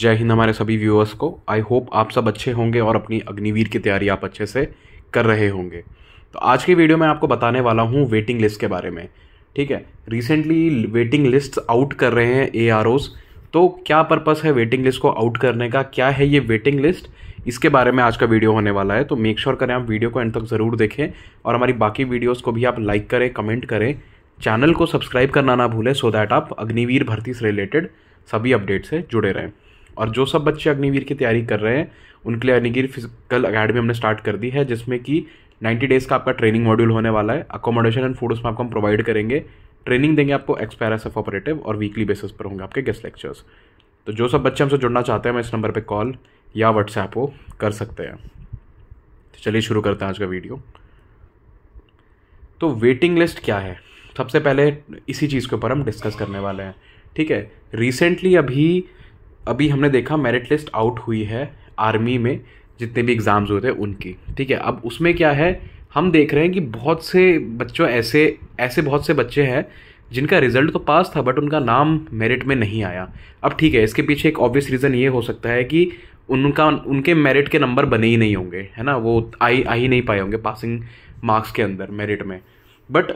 जय हिंद हमारे सभी व्यूअर्स को आई होप आप सब अच्छे होंगे और अपनी अग्निवीर की तैयारी आप अच्छे से कर रहे होंगे तो आज की वीडियो में आपको बताने वाला हूँ वेटिंग लिस्ट के बारे में ठीक है रिसेंटली वेटिंग लिस्ट आउट कर रहे हैं ए आर तो क्या पर्पस है वेटिंग लिस्ट को आउट करने का क्या है ये वेटिंग लिस्ट इसके बारे में आज का वीडियो होने वाला है तो मेक श्योर sure करें आप वीडियो को एंड तक ज़रूर देखें और हमारी बाकी वीडियोज़ को भी आप लाइक करें कमेंट करें चैनल को सब्सक्राइब करना ना भूलें सो दैट आप अग्निवीर भर्ती से रिलेटेड सभी अपडेट से जुड़े रहें और जो सब बच्चे अग्निवीर की तैयारी कर रहे हैं उनके लिए अग्निवीर फिजिकल अकेडमी हमने स्टार्ट कर दी है जिसमें कि नाइन्टी डेज़ का आपका ट्रेनिंग मॉड्यूल होने वाला है अकोमोडेशन एंड फूड उसमें आपको हम प्रोवाइड करेंगे ट्रेनिंग देंगे आपको एक्सपायर एस एफ ऑपरेटिव और वीकली बेसिस पर होंगे आपके गेस्ट लेक्चर्स तो जो सब बच्चे हमसे जुड़ना चाहते हैं मैं इस नंबर पर कॉल या व्हाट्सएप हो कर सकते हैं तो चलिए शुरू करते हैं आज का वीडियो तो वेटिंग लिस्ट क्या है सबसे पहले इसी चीज़ के ऊपर हम डिस्कस करने वाले हैं ठीक है रिसेंटली अभी अभी हमने देखा मेरिट लिस्ट आउट हुई है आर्मी में जितने भी एग्ज़ाम्स होते हैं उनकी ठीक है अब उसमें क्या है हम देख रहे हैं कि बहुत से बच्चों ऐसे ऐसे बहुत से बच्चे हैं जिनका रिजल्ट तो पास था बट उनका नाम मेरिट में नहीं आया अब ठीक है इसके पीछे एक ऑब्वियस रीज़न ये हो सकता है कि उनका उनके मेरिट के नंबर बने ही नहीं होंगे है ना वो आ ही आ ही नहीं पाए होंगे पासिंग मार्क्स के अंदर मेरिट में बट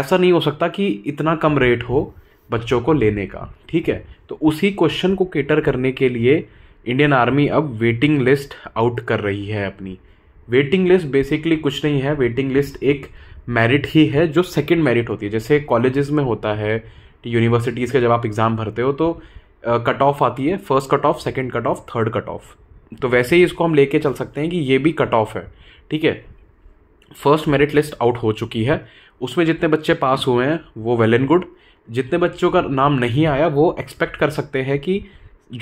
ऐसा नहीं हो सकता कि इतना कम रेट हो बच्चों को लेने का ठीक है तो उसी क्वेश्चन को केटर करने के लिए इंडियन आर्मी अब वेटिंग लिस्ट आउट कर रही है अपनी वेटिंग लिस्ट बेसिकली कुछ नहीं है वेटिंग लिस्ट एक मेरिट ही है जो सेकेंड मेरिट होती है जैसे कॉलेजेस में होता है यूनिवर्सिटीज़ का जब आप एग्ज़ाम भरते हो तो कट uh, ऑफ आती है first cut off second cut off third cut off तो वैसे ही इसको हम लेके चल सकते हैं कि ये भी कट ऑफ है ठीक है फर्स्ट मेरिट लिस्ट आउट हो चुकी है उसमें जितने बच्चे पास हुए हैं वो वेल एंड गुड जितने बच्चों का नाम नहीं आया वो एक्सपेक्ट कर सकते हैं कि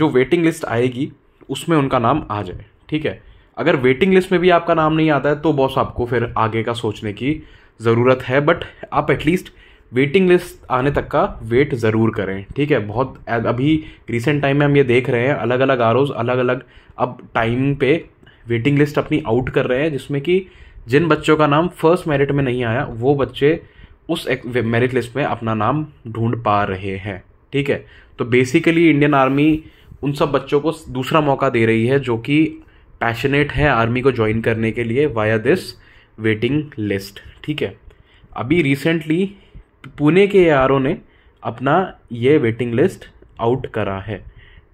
जो वेटिंग लिस्ट आएगी उसमें उनका नाम आ जाए ठीक है अगर वेटिंग लिस्ट में भी आपका नाम नहीं आता है तो बॉस आपको फिर आगे का सोचने की ज़रूरत है बट आप एटलीस्ट वेटिंग लिस्ट आने तक का वेट ज़रूर करें ठीक है बहुत अभी रिसेंट टाइम में हम ये देख रहे हैं अलग अलग आर अलग अलग अब टाइम पे वेटिंग लिस्ट अपनी आउट कर रहे हैं जिसमें कि जिन बच्चों का नाम फर्स्ट मेरिट में नहीं आया वो बच्चे उस मेरिट लिस्ट में अपना नाम ढूंढ पा रहे हैं ठीक है तो बेसिकली इंडियन आर्मी उन सब बच्चों को दूसरा मौका दे रही है जो कि पैशनेट है आर्मी को ज्वाइन करने के लिए वाया दिस वेटिंग लिस्ट ठीक है अभी रिसेंटली पुणे के ए ने अपना ये वेटिंग लिस्ट आउट करा है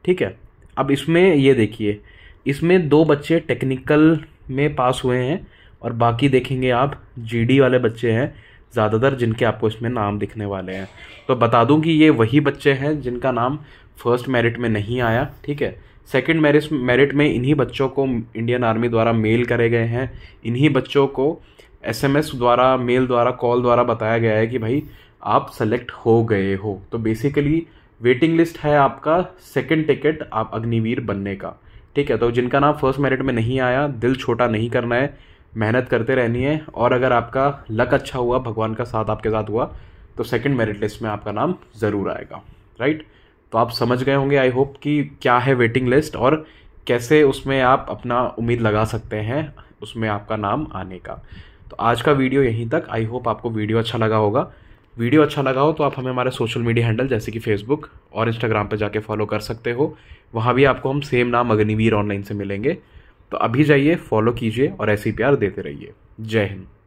ठीक है अब इसमें ये देखिए इसमें दो बच्चे टेक्निकल में पास हुए हैं और बाकी देखेंगे आप जीडी वाले बच्चे हैं ज़्यादातर जिनके आपको इसमें नाम दिखने वाले हैं तो बता दूं कि ये वही बच्चे हैं जिनका नाम फर्स्ट मेरिट में नहीं आया ठीक है सेकंड मेरिट मेरिट में इन्हीं बच्चों को इंडियन आर्मी द्वारा मेल करे गए हैं इन्हीं बच्चों को एसएमएस द्वारा मेल द्वारा कॉल द्वारा बताया गया है कि भाई आप सेलेक्ट हो गए हो तो बेसिकली वेटिंग लिस्ट है आपका सेकेंड टिकट आप अग्निवीर बनने का ठीक है तो जिनका नाम फर्स्ट मेरिट में नहीं आया दिल छोटा नहीं करना है मेहनत करते रहनी है और अगर आपका लक अच्छा हुआ भगवान का साथ आपके साथ हुआ तो सेकंड मेरिट लिस्ट में आपका नाम ज़रूर आएगा राइट तो आप समझ गए होंगे आई होप कि क्या है वेटिंग लिस्ट और कैसे उसमें आप अपना उम्मीद लगा सकते हैं उसमें आपका नाम आने का तो आज का वीडियो यहीं तक आई होप आपको वीडियो अच्छा लगा होगा वीडियो अच्छा लगा हो तो आप हमें हमारे सोशल मीडिया हैंडल जैसे कि फेसबुक और इंस्टाग्राम पर जाके फॉलो कर सकते हो वहाँ भी आपको हम सेम नाम अग्निवीर ऑनलाइन से मिलेंगे तो अभी जाइए फॉलो कीजिए और ऐसे ही प्यार देते रहिए जय हिंद